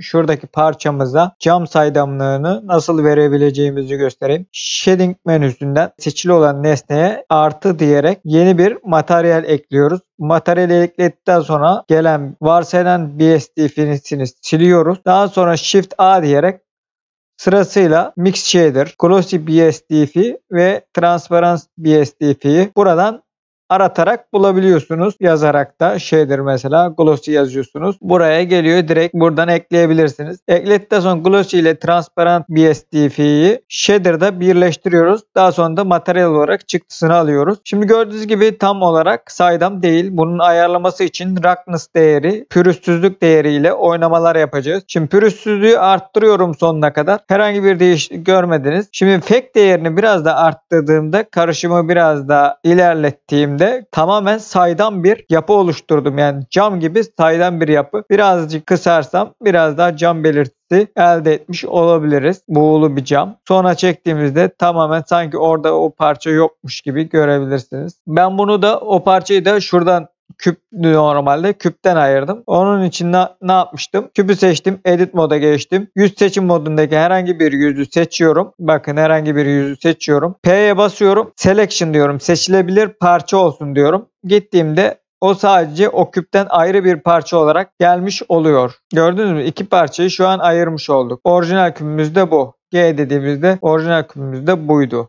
şuradaki parçamıza cam saydamlığını nasıl verebileceğimizi göstereyim. Shading menüsünden seçili olan nesneye artı diyerek yeni bir materyal ekliyoruz. Materyali ekledikten sonra gelen varsayılan BSD finisini siliyoruz. Daha sonra Shift A diyerek Sırasıyla Mix Shader, Glossy BSDF ve Transparence BSDF'yi buradan aratarak bulabiliyorsunuz. Yazarak da şeydir mesela glossy yazıyorsunuz. Buraya geliyor direkt buradan ekleyebilirsiniz. Ekledikten sonra glossy ile transparent BSDF'yi shader'da birleştiriyoruz. Daha sonra da materyal olarak çıktısını alıyoruz. Şimdi gördüğünüz gibi tam olarak saydam değil. Bunun ayarlaması için roughness değeri, pürüzsüzlük değeriyle oynamalar yapacağız. Şimdi pürüzsüzlüğü arttırıyorum sonuna kadar. Herhangi bir değişiklik görmediniz. Şimdi fake değerini biraz da arttırdığımda karışımı biraz da ilerlettiğimde şekilde tamamen saydam bir yapı oluşturdum. Yani cam gibi saydam bir yapı. Birazcık kısarsam biraz daha cam belirtisi elde etmiş olabiliriz. Buğulu bir cam. Sonra çektiğimizde tamamen sanki orada o parça yokmuş gibi görebilirsiniz. Ben bunu da o parçayı da şuradan küp normalde küpten ayırdım. Onun için ne, ne yapmıştım? Küpü seçtim. Edit moda geçtim. Yüz seçim modundaki herhangi bir yüzü seçiyorum. Bakın herhangi bir yüzü seçiyorum. P'ye basıyorum. Selection diyorum. Seçilebilir parça olsun diyorum. Gittiğimde o sadece o küpten ayrı bir parça olarak gelmiş oluyor. Gördünüz mü? İki parçayı şu an ayırmış olduk. Orijinal küpümüz de bu. G dediğimizde orijinal küpümüz de buydu.